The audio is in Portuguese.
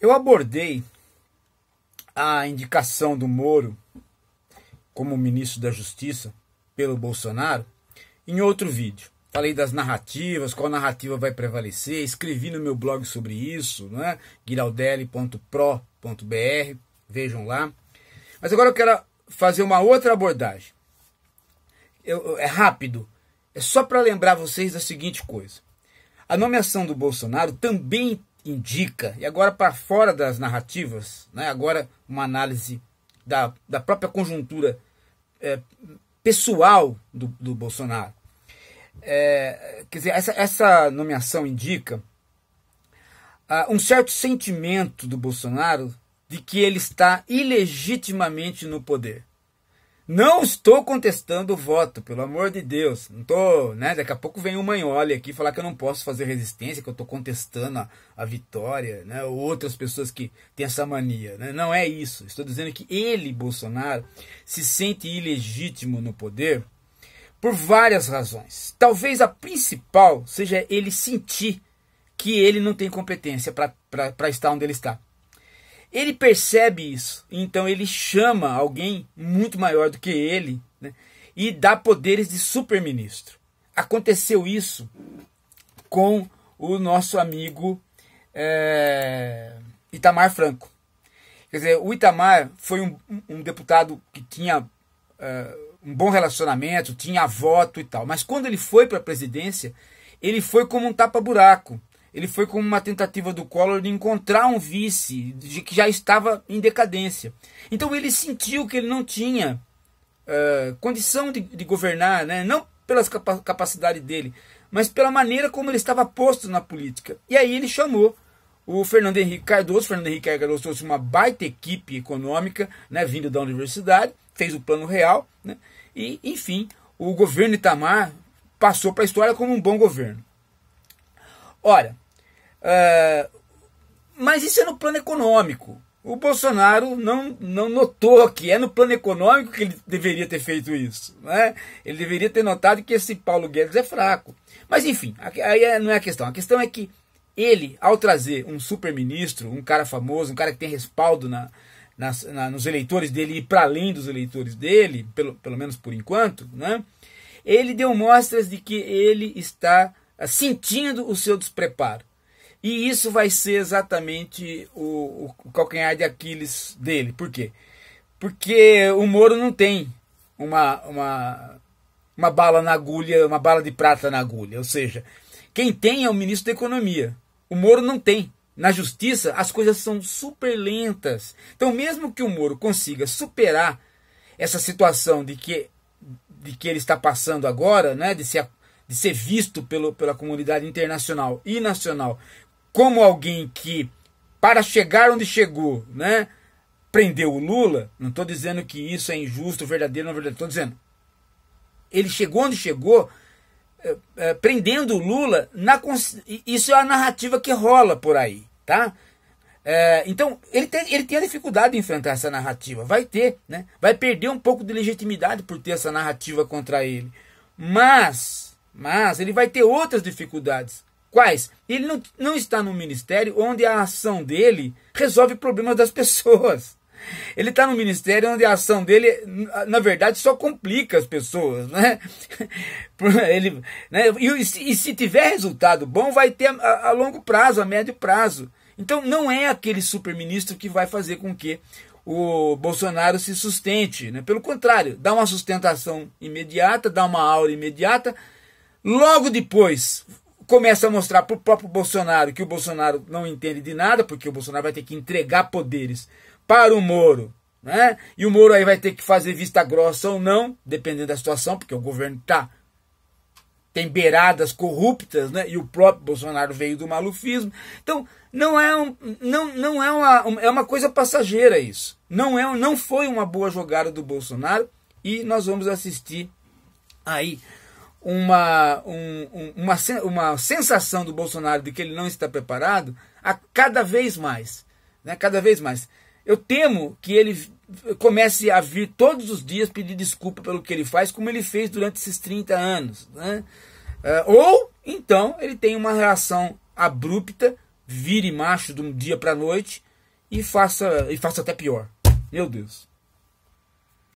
Eu abordei a indicação do Moro como ministro da Justiça pelo Bolsonaro em outro vídeo. Falei das narrativas, qual narrativa vai prevalecer, escrevi no meu blog sobre isso, né? guiraldelli.pro.br, vejam lá. Mas agora eu quero fazer uma outra abordagem. Eu, é rápido, é só para lembrar vocês da seguinte coisa. A nomeação do Bolsonaro também indica. E agora para fora das narrativas, né? agora uma análise da, da própria conjuntura é, pessoal do, do Bolsonaro. É, quer dizer, essa, essa nomeação indica uh, um certo sentimento do Bolsonaro de que ele está ilegitimamente no poder. Não estou contestando o voto, pelo amor de Deus. Não tô, né? Daqui a pouco vem o Manhole aqui falar que eu não posso fazer resistência, que eu estou contestando a, a, vitória, né? Ou outras pessoas que têm essa mania, né? Não é isso. Estou dizendo que ele, Bolsonaro, se sente ilegítimo no poder por várias razões. Talvez a principal seja ele sentir que ele não tem competência para estar onde ele está. Ele percebe isso, então ele chama alguém muito maior do que ele né, e dá poderes de superministro. Aconteceu isso com o nosso amigo é, Itamar Franco. Quer dizer, o Itamar foi um, um deputado que tinha é, um bom relacionamento, tinha voto e tal, mas quando ele foi para a presidência, ele foi como um tapa-buraco ele foi como uma tentativa do Collor de encontrar um vice de que já estava em decadência. Então ele sentiu que ele não tinha uh, condição de, de, governar, né? não pela capa capacidade dele, mas pela maneira como ele estava posto na política. E aí ele chamou o Fernando Henrique Cardoso. Fernando Henrique Cardoso trouxe uma baita equipe econômica, né, vindo da universidade, fez o Plano Real, né, e enfim, o governo Itamar passou para a história como um bom governo. Ora, é, mas isso é no plano econômico. O Bolsonaro não, não notou que é no plano econômico que ele deveria ter feito isso. Né? Ele deveria ter notado que esse Paulo Guedes é fraco. Mas enfim, aí é, não é a questão. A questão é que ele, ao trazer um super-ministro, um cara famoso, um cara que tem respaldo na, nas, na, nos eleitores dele e para além dos eleitores dele, pelo, pelo menos por enquanto, né? ele deu mostras de que ele está ah, sentindo o seu despreparo. E isso vai ser exatamente o, o calcanhar de Aquiles dele. Por quê? Porque o Moro não tem uma, uma, uma bala na agulha, uma bala de prata na agulha. Ou seja, quem tem é o ministro da Economia. O Moro não tem. Na justiça, as coisas são super lentas. Então, mesmo que o Moro consiga superar essa situação de que, de que ele está passando agora, né, de, ser, de ser visto pelo, pela comunidade internacional e nacional como alguém que, para chegar onde chegou, né, prendeu o Lula, não estou dizendo que isso é injusto, verdadeiro, não é verdadeiro, estou dizendo, ele chegou onde chegou, é, é, prendendo o Lula, na, isso é a narrativa que rola por aí, tá? É, então, ele tem, ele tem a dificuldade de enfrentar essa narrativa, vai ter, né? Vai perder um pouco de legitimidade por ter essa narrativa contra ele. Mas, mas ele vai ter outras dificuldades. Quais? Ele não, não está num ministério onde a ação dele resolve problemas das pessoas. Ele está num ministério onde a ação dele, na verdade, só complica as pessoas, né? Ele, né? E, se, e se tiver resultado bom, vai ter a, a, longo prazo, a médio prazo. Então, não é aquele superministro que vai fazer com que o Bolsonaro se sustente, né? Pelo contrário, dá uma sustentação imediata, dá uma aura imediata. Logo depois, começa a mostrar para o próprio Bolsonaro que o Bolsonaro não entende de nada, porque o Bolsonaro vai ter que entregar poderes para o Moro, né? E o Moro aí vai ter que fazer vista grossa ou não, dependendo da situação, porque o governo tá tem beiradas corruptas, né? E o próprio Bolsonaro veio do malufismo. Então, não é um, não, não é uma é uma coisa passageira isso. Não é não foi uma boa jogada do Bolsonaro e nós vamos assistir aí uma, um, uma, uma sensação do Bolsonaro de que ele não está preparado a cada vez mais. Né? Cada vez mais. Eu temo que ele comece a vir todos os dias pedir desculpa pelo que ele faz, como ele fez durante esses 30 anos. Né? Eh, ou, então, ele tem uma reação abrupta, vire macho de um dia para a noite e faça, e faça até pior. Meu Deus.